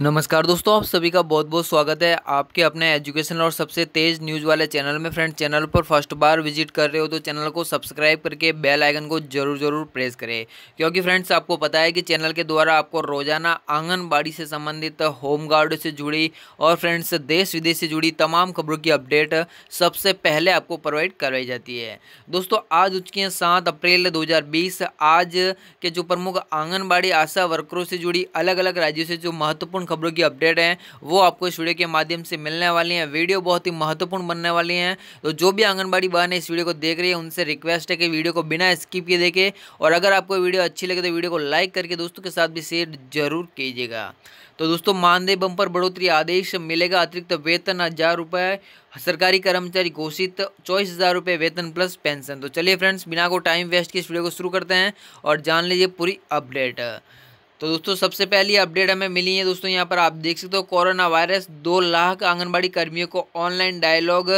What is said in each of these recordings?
नमस्कार दोस्तों आप सभी का बहुत बहुत स्वागत है आपके अपने एजुकेशन और सबसे तेज़ न्यूज़ वाले चैनल में फ्रेंड चैनल पर फर्स्ट बार विजिट कर रहे हो तो चैनल को सब्सक्राइब करके बेल आइकन को जरूर जरूर प्रेस करें क्योंकि फ्रेंड्स आपको पता है कि चैनल के द्वारा आपको रोजाना आंगनबाड़ी से संबंधित होम गार्ड से जुड़ी और फ्रेंड्स देश विदेश से जुड़ी तमाम खबरों की अपडेट सबसे पहले आपको प्रोवाइड करवाई जाती है दोस्तों आज उचकी है सात अप्रैल दो आज के जो प्रमुख आंगनबाड़ी आशा वर्करों से जुड़ी अलग अलग राज्यों से जो महत्वपूर्ण महत्वपूर्ण खबरों की अपडेट हैं वो आपको इस वीडियो के माध्यम से मिलने वाली हैं वीडियो बहुत ही महत्वपूर्ण बनने वाली हैं तो जो भी आंगनबाड़ी बहन इस वीडियो को देख रही है उनसे रिक्वेस्ट है कि वीडियो को बिना स्किप किए देखें और अगर आपको वीडियो अच्छी लगे तो वीडियो को लाइक करके दोस्तों के साथ भी शेयर जरूर कीजिएगा तो दोस्तों मानदेय बम पर बढ़ोतरी आदेश मिलेगा अतिरिक्त वेतन हज़ार रुपये सरकारी कर्मचारी घोषित चौबीस हज़ार रुपये वेतन प्लस पेंशन तो चलिए फ्रेंड्स बिना को टाइम वेस्ट के इस वीडियो को शुरू करते हैं और जान लीजिए पूरी अपडेट तो दोस्तों सबसे पहली अपडेट हमें मिली है दोस्तों यहाँ पर आप देख सकते हो कोरोना वायरस दो लाख आंगनबाड़ी कर्मियों को ऑनलाइन डायलॉग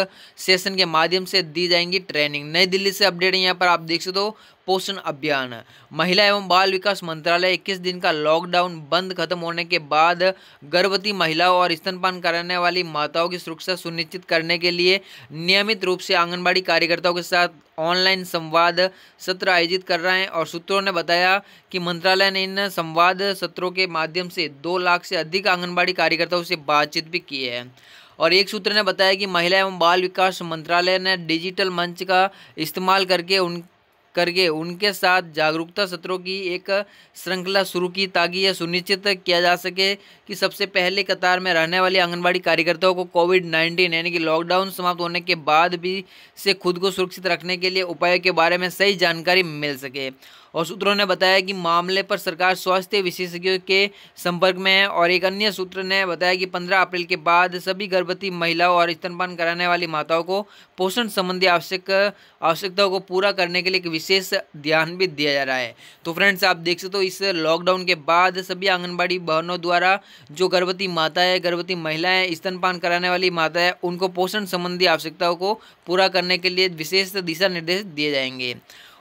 सेशन के माध्यम से दी जाएंगी ट्रेनिंग नई दिल्ली से अपडेट है यहाँ पर आप देख सकते हो पोषण अभियान महिला एवं बाल विकास मंत्रालय 21 दिन का लॉकडाउन बंद खत्म होने के बाद गर्भवती महिलाओं और स्तनपान कराने वाली माताओं की सुरक्षा सुनिश्चित करने के लिए नियमित रूप से आंगनबाड़ी कार्यकर्ताओं के साथ ऑनलाइन संवाद सत्र आयोजित कर रहे हैं और सूत्रों ने बताया कि मंत्रालय ने इन संवाद सत्रों के माध्यम से दो लाख से अधिक आंगनबाड़ी कार्यकर्ताओं से बातचीत भी की है और एक सूत्र ने बताया कि महिला एवं बाल विकास मंत्रालय ने डिजिटल मंच का इस्तेमाल करके उन करके उनके साथ जागरूकता सत्रों की एक श्रृंखला शुरू की ताकि यह सुनिश्चित किया जा सके कि सबसे पहले कतार में रहने वाले आंगनबाड़ी कार्यकर्ताओं को कोविड नाइन्टीन यानी कि लॉकडाउन समाप्त होने के बाद भी से खुद को सुरक्षित रखने के लिए उपायों के बारे में सही जानकारी मिल सके और सूत्रों ने बताया कि मामले पर सरकार स्वास्थ्य विशेषज्ञों के संपर्क में है और एक अन्य सूत्र ने बताया कि 15 अप्रैल के बाद सभी गर्भवती महिलाओं और स्तनपान कराने वाली माताओं को पोषण संबंधी आवश्यक आवश्यकताओं को पूरा करने के लिए एक विशेष विशेष ध्यान भी दिया जा रहा है तो फ्रेंड्स आप देख सकते हो इस लॉकडाउन के बाद सभी आंगनबाड़ी बहनों द्वारा जो गर्भवती माता है गर्भवती महिलाएं स्तनपान कराने वाली माता है उनको पोषण संबंधी आवश्यकताओं को पूरा करने के लिए विशेष दिशा निर्देश दिए जाएंगे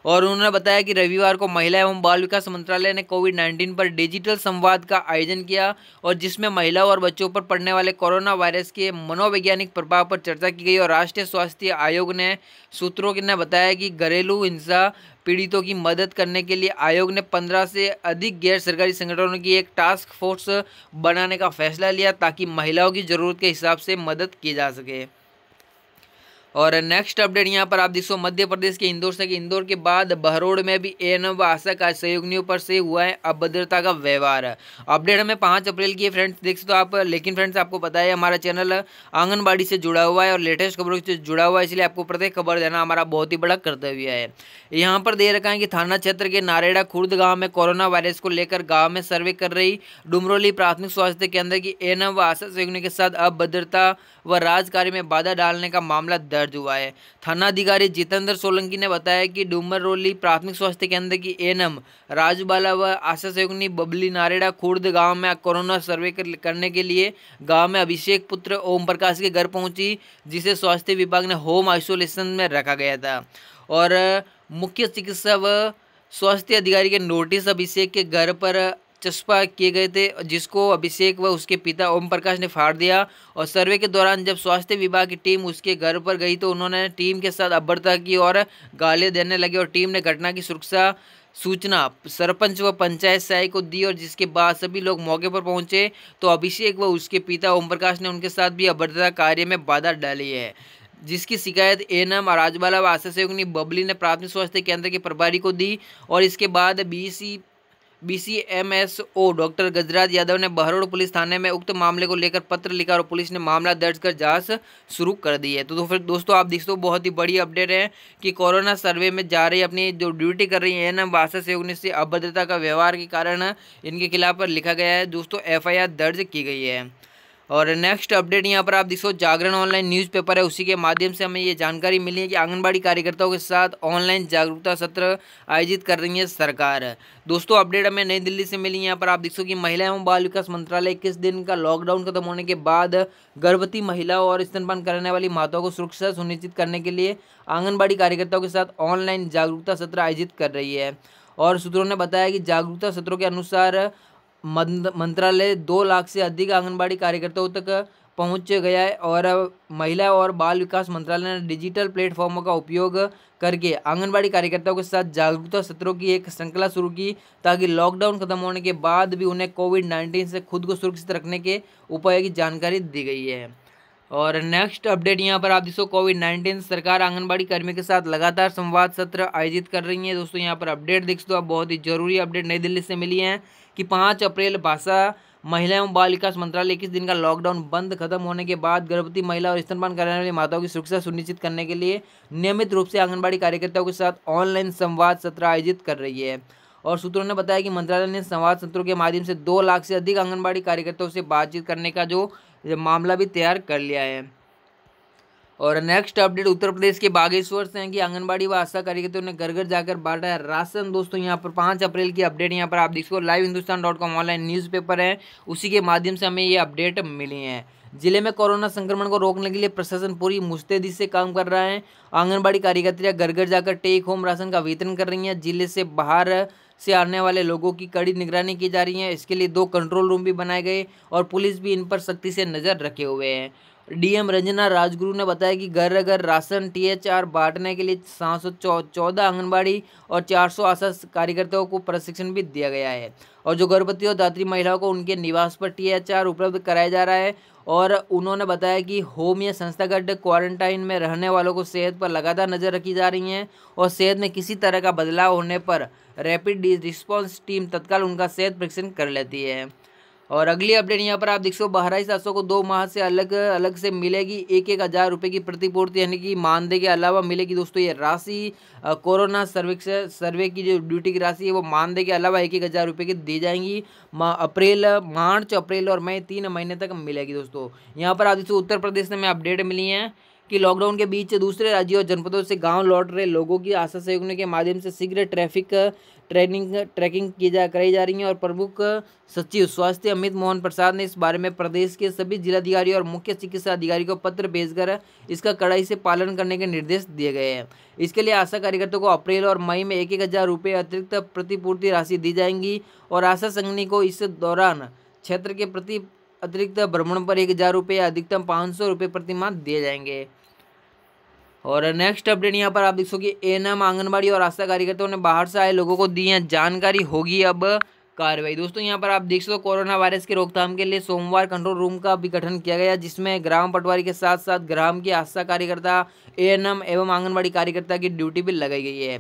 और उन्होंने बताया कि रविवार को महिला एवं बाल विकास मंत्रालय ने कोविड नाइन्टीन पर डिजिटल संवाद का आयोजन किया और जिसमें महिलाओं और बच्चों पर पड़ने वाले कोरोना वायरस के मनोवैज्ञानिक प्रभाव पर चर्चा की गई और राष्ट्रीय स्वास्थ्य आयोग ने सूत्रों ने बताया कि घरेलू हिंसा पीड़ितों की मदद करने के लिए आयोग ने 15 से अधिक गैर सरकारी संगठनों की एक टास्क फोर्स बनाने का फैसला लिया ताकि महिलाओं की ज़रूरत के हिसाब से मदद की जा सके और नेक्स्ट अपडेट यहाँ पर आप देख सो मध्य प्रदेश के इंदौर से इंदौर के बाद बहरोड में भी एन व आशा का सहयोगियों पर से हुआ है अभद्रता का व्यवहार अपडेट हमें पाँच अप्रैल की फ्रेंड्स देख सकते हो आप लेकिन फ्रेंड्स आपको पता है हमारा चैनल आंगनबाड़ी से जुड़ा हुआ है और लेटेस्ट खबरों से जुड़ा हुआ है इसलिए आपको प्रत्येक खबर देना हमारा बहुत ही बड़ा कर्तव्य है यहाँ पर दे रखा है कि थाना क्षेत्र के नारेड़ा खुर्द गाँव में कोरोना वायरस को लेकर गाँव में सर्वे कर रही डुमरोली प्राथमिक स्वास्थ्य केंद्र की एन व आशा सहयोगियों के साथ अभद्रता व राजकार्य में बाधा डालने का मामला दर्ज हुआ है थानाधिकारी जितेंद्र सोलंकी ने बताया कि डूमर रोली प्राथमिक स्वास्थ्य केंद्र की एनम राजबाला व आशा सेवकनी बबली नारेड़ा खुर्द गांव में कोरोना सर्वे करने के लिए गांव में अभिषेक पुत्र ओम प्रकाश के घर पहुंची जिसे स्वास्थ्य विभाग ने होम आइसोलेशन में रखा गया था और मुख्य चिकित्सा व स्वास्थ्य अधिकारी के नोटिस अभिषेक के घर पर चस्पा किए गए थे जिसको अभिषेक व उसके पिता ओम प्रकाश ने फाड़ दिया और सर्वे के दौरान जब स्वास्थ्य विभाग की टीम उसके घर पर गई तो उन्होंने टीम के साथ अभ्यर्थता की और गाले देने लगे और टीम ने घटना की सुरक्षा सूचना सरपंच व पंचायत सहायक को दी और जिसके बाद सभी लोग मौके पर पहुंचे तो अभिषेक व उसके पिता ओम प्रकाश ने उनके साथ भी अभद्रता कार्य में बाधा डाली है जिसकी शिकायत एनएम राजबाला व आशा सहयोगी बबली ने प्राथमिक स्वास्थ्य केंद्र के प्रभारी को दी और इसके बाद BC BCMSO doctor Gajraj Yadav ने बहरोड़ पुलिस थाने में उक्त मामले को लेकर पत्र लिखा और पुलिस ने मामला दर्ज कर जांच शुरू कर दी है तो, तो फिर दोस्तों आप देखते हो बहुत ही बड़ी अपडेट है कि कोरोना सर्वे में जा रही अपनी जो ड्यूटी कर रही है ना वास्तव से उन्नीस से अभद्रता का व्यवहार के कारण इनके खिलाफ लिखा गया है दोस्तों एफ दर्ज की गई है और नेक्स्ट अपडेट यहाँ पर आप देख सो जागरण ऑनलाइन न्यूज़पेपर है उसी के माध्यम से हमें ये जानकारी मिली है कि आंगनबाड़ी कार्यकर्ताओं के साथ ऑनलाइन जागरूकता सत्र आयोजित कर रही है सरकार दोस्तों अपडेट हमें नई दिल्ली से मिली यहाँ पर आप देख कि महिला एवं बाल विकास मंत्रालय इक्कीस दिन का लॉकडाउन खत्म होने के बाद गर्भवती महिलाओं और स्तनपान करने वाली माताओं को सुरक्षा सुनिश्चित करने के लिए आंगनबाड़ी कार्यकर्ताओं के साथ ऑनलाइन जागरूकता सत्र आयोजित कर रही है और सूत्रों ने बताया कि जागरूकता सत्रों के अनुसार मंत्रालय दो लाख से अधिक आंगनबाड़ी कार्यकर्ताओं तक पहुंच गया है और महिला और बाल विकास मंत्रालय ने डिजिटल प्लेटफॉर्मों का उपयोग करके आंगनबाड़ी कार्यकर्ताओं के साथ जागरूकता सत्रों की एक श्रृंखला शुरू की ताकि लॉकडाउन खत्म होने के बाद भी उन्हें कोविड नाइन्टीन से खुद को सुरक्षित रखने के उपायों की जानकारी दी गई है और नेक्स्ट अपडेट यहाँ पर आप दोस्तों कोविड नाइन्टीन सरकार आंगनबाड़ी कर्मी के साथ लगातार संवाद सत्र आयोजित कर रही है दोस्तों यहाँ पर अपडेट देख सो आप बहुत ही जरूरी अपडेट नई दिल्ली से मिली है कि पाँच अप्रैल भाषा महिला एवं बाल विकास मंत्रालय इक्कीस दिन का लॉकडाउन बंद खत्म होने के बाद गर्भवती महिला और स्तनपान करने वाली माताओं की सुरक्षा सुनिश्चित करने के लिए नियमित रूप से आंगनबाड़ी कार्यकर्ताओं के साथ ऑनलाइन संवाद सत्र आयोजित कर रही है और सूत्रों ने बताया कि मंत्रालय ने संवाद सत्रों के माध्यम से दो लाख से अधिक आंगनबाड़ी कार्यकर्ताओं से बातचीत करने का जो मामला भी तैयार कर लिया है और नेक्स्ट अपडेट उत्तर प्रदेश के बागेश्वर से हैं कि आंगनबाड़ी व आशा कार्यकर्ताओं ने घर घर जाकर बांटा है राशन दोस्तों यहाँ पर पाँच अप्रैल की अपडेट यहाँ पर आप देख सको live Hindustan dot com online newspaper है उसी के माध्यम से हमें ये अपडेट मिली है जिले में कोरोना संक्रमण को रोकने के लिए प्रशासन पूरी मुस्तैदी से काम कर रहा है आंगनबाड़ी कार्यकर्तियाँ घर घर जाकर टेक होम राशन का वितरण कर रही हैं जिले से बाहर से आने वाले लोगों की कड़ी निगरानी की जा रही है इसके लिए दो कंट्रोल रूम भी बनाए गए और पुलिस भी इन पर सख्ती से नज़र रखे हुए हैं डीएम रंजना राजगुरु ने बताया कि घर घर राशन टीएचआर बांटने के लिए सात सौ चौदह आंगनबाड़ी और चार सौ आशा कार्यकर्ताओं को प्रशिक्षण भी दिया गया है और जो गर्भवती और दात्री महिलाओं को उनके निवास पर टीएचआर उपलब्ध कराया जा रहा है और उन्होंने बताया कि होम या संस्थागत क्वारंटाइन में रहने वालों को सेहत पर लगातार नज़र रखी जा रही है और सेहत में किसी तरह का बदलाव होने पर रैपिड रिस्पॉन्स टीम तत्काल उनका सेहत परीक्षण कर लेती है और अगली अपडेट यहाँ पर आप देख सको बहराई सासों को दो माह से अलग अलग से मिलेगी एक एक हज़ार रुपये की प्रतिपूर्ति यानी कि मानदेय के अलावा मिलेगी दोस्तों ये राशि कोरोना सर्वे सर्वे की जो ड्यूटी की राशि है वो मानदेय के अलावा एक एक हज़ार रुपये की दी जाएंगी मा, अप्रैल मार्च अप्रैल और मई तीन महीने तक मिलेगी दोस्तों यहाँ पर आप देखो उत्तर प्रदेश में अपडेट मिली हैं कि लॉकडाउन के बीच दूसरे राज्यों और जनपदों से गांव लौट रहे लोगों की आशा सहयोगों के माध्यम से शीघ्र ट्रैफिक ट्रेनिंग ट्रैकिंग की जा कराई जा रही है और प्रमुख सचिव स्वास्थ्य अमित मोहन प्रसाद ने इस बारे में प्रदेश के सभी जिलाधिकारी और मुख्य चिकित्सा अधिकारी को पत्र भेजकर इसका कड़ाई से पालन करने के निर्देश दिए गए हैं इसके लिए आशा कार्यकर्ताओं को अप्रैल और मई में एक एक हज़ार रुपये अतिरिक्त प्रतिपूर्ति राशि दी जाएंगी और आशा संघनी को इस दौरान क्षेत्र के प्रति अतिरिक्त भ्रमण पर एक हज़ार रुपये अधिकतम पाँच सौ रुपये प्रतिमाह दिए जाएंगे और नेक्स्ट अपडेट यहाँ पर आप देख सकते एन एम आंगनबाड़ी और आशा कार्यकर्ताओं ने बाहर से आए लोगों को दी है जानकारी होगी अब कार्रवाई दोस्तों यहाँ पर आप देख सकते हो कोरोना वायरस की रोकथाम के लिए सोमवार कंट्रोल रूम का भी गठन किया गया जिसमें ग्राम पटवारी के साथ साथ ग्राम की आशा कार्यकर्ता एएनएम एवं आंगनबाड़ी कार्यकर्ता की ड्यूटी भी लगाई गई है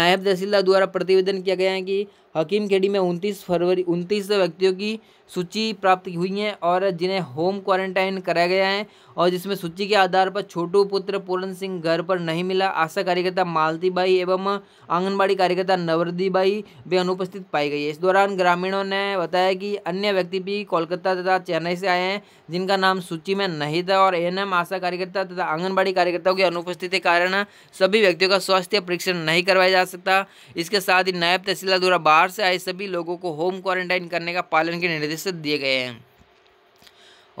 नायब तहसीलदार द्वारा प्रतिवेदन किया गया है कि हकीम खेडी में उनतीस फरवरी उनतीस व्यक्तियों की सूची प्राप्त हुई है और जिन्हें होम क्वारंटाइन कराया गया है और जिसमें सूची के आधार पर छोटू पुत्र पूरन सिंह घर पर नहीं मिला आशा कार्यकर्ता मालती बाई एवं आंगनबाड़ी कार्यकर्ता नवरदी बाई वे अनुपस्थित पाई गई है इस दौरान ग्रामीणों ने बताया कि अन्य व्यक्ति भी कोलकाता तथा चेन्नई से आए हैं जिनका नाम सूची में नहीं था और एन आशा कार्यकर्ता तथा आंगनबाड़ी कार्यकर्ताओं की अनुपस्थिति के कारण सभी व्यक्तियों का स्वास्थ्य परीक्षण नहीं करवाया जा सकता इसके साथ ही नायब तहसीलदार द्वारा बाहर से आए सभी लोगों को होम क्वारंटाइन करने का पालन के निर्देश दिए गए हैं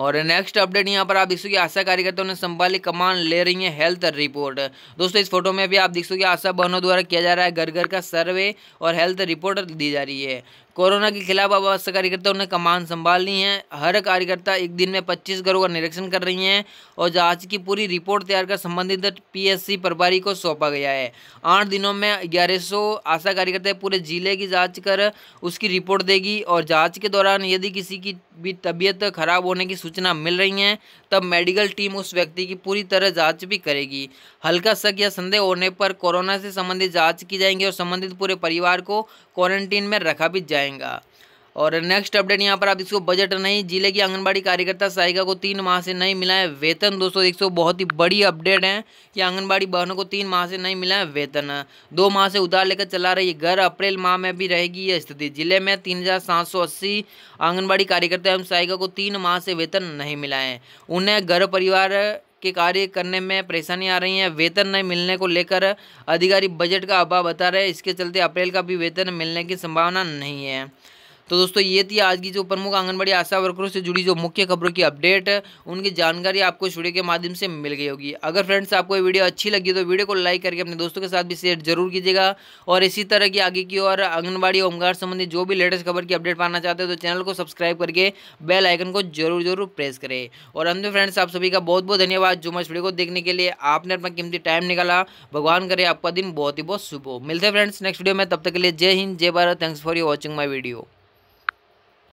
और नेक्स्ट अपडेट यहाँ पर आप देख सकते आशा कार्यकर्ताओं ने संभाली कमान ले रही है हेल्थ रिपोर्ट दोस्तों इस फोटो में भी आप देख सकते आशा बहनों द्वारा किया जा रहा है घर घर का सर्वे और हेल्थ रिपोर्ट दी जा रही है कोरोना के खिलाफ अब अवस्था कार्यकर्ताओं ने कमान संभाल ली है हर कार्यकर्ता एक दिन में पच्चीस घरों का निरीक्षण कर रही हैं और जांच की पूरी रिपोर्ट तैयार कर संबंधित पीएससी प्रभारी को सौंपा गया है आठ दिनों में ग्यारह आशा कार्यकर्ता पूरे जिले की जाँच कर उसकी रिपोर्ट देगी और जाँच के दौरान यदि किसी की भी तबीयत खराब होने की सूचना मिल रही है तब मेडिकल टीम उस व्यक्ति की पूरी तरह जाँच भी करेगी हल्का शक या संदेह होने पर कोरोना से संबंधित जाँच की जाएंगी और संबंधित पूरे परिवार को क्वारंटीन में रखा भी जाएगा और नेक्स्ट अपडेट यहाँ पर आप इसको बजट नहीं जिले की आंगनबाड़ी कार्यकर्ता सहायिका को तीन माह से नहीं मिला है वेतन दोस्तों देख सौ बहुत ही बड़ी अपडेट है कि आंगनबाड़ी बहनों को तीन माह से नहीं मिला है वेतन दो माह से उधार लेकर चला रही घर अप्रैल माह में भी रहेगी यह स्थिति जिले में तीन आंगनबाड़ी कार्यकर्ता एवं सहायिका को तीन माह से वेतन नहीं मिला है उन्हें घर परिवार के कार्य करने में परेशानी आ रही है वेतन नहीं मिलने को लेकर अधिकारी बजट का अभाव बता रहे इसके चलते अप्रैल का भी वेतन मिलने की संभावना नहीं है तो दोस्तों ये थी आज की जो प्रमुख आंगनबाड़ी आशा वर्करों से जुड़ी जो मुख्य खबरों की अपडेट है उनकी जानकारी आपको इस वीडियो के माध्यम से मिल गई होगी अगर फ्रेंड्स आपको ये वीडियो अच्छी लगी तो वीडियो को लाइक करके अपने दोस्तों के साथ भी शेयर जरूर कीजिएगा और इसी तरह की आगे की और आंगनबाड़ी होमगार संबंधी जो भी लेटेस्ट खबर की अपडेट पाना चाहते हो तो चैनल को सब्सक्राइब करके बेल आइकन को जरूर जरूर प्रेस करें और अंत में फ्रेंड्स आप सभी का बहुत बहुत धन्यवाद जो मैं वीडियो को देखने के लिए आपने अपना कीमती टाइम निकाला भगवान करे आपका दिन बहुत ही बहुत शुभ हो मिलते हैं फ्रेंड्स नेक्स्ट वीडियो में तब तक के लिए जय हिंद जय Bharat thanks for you watching my video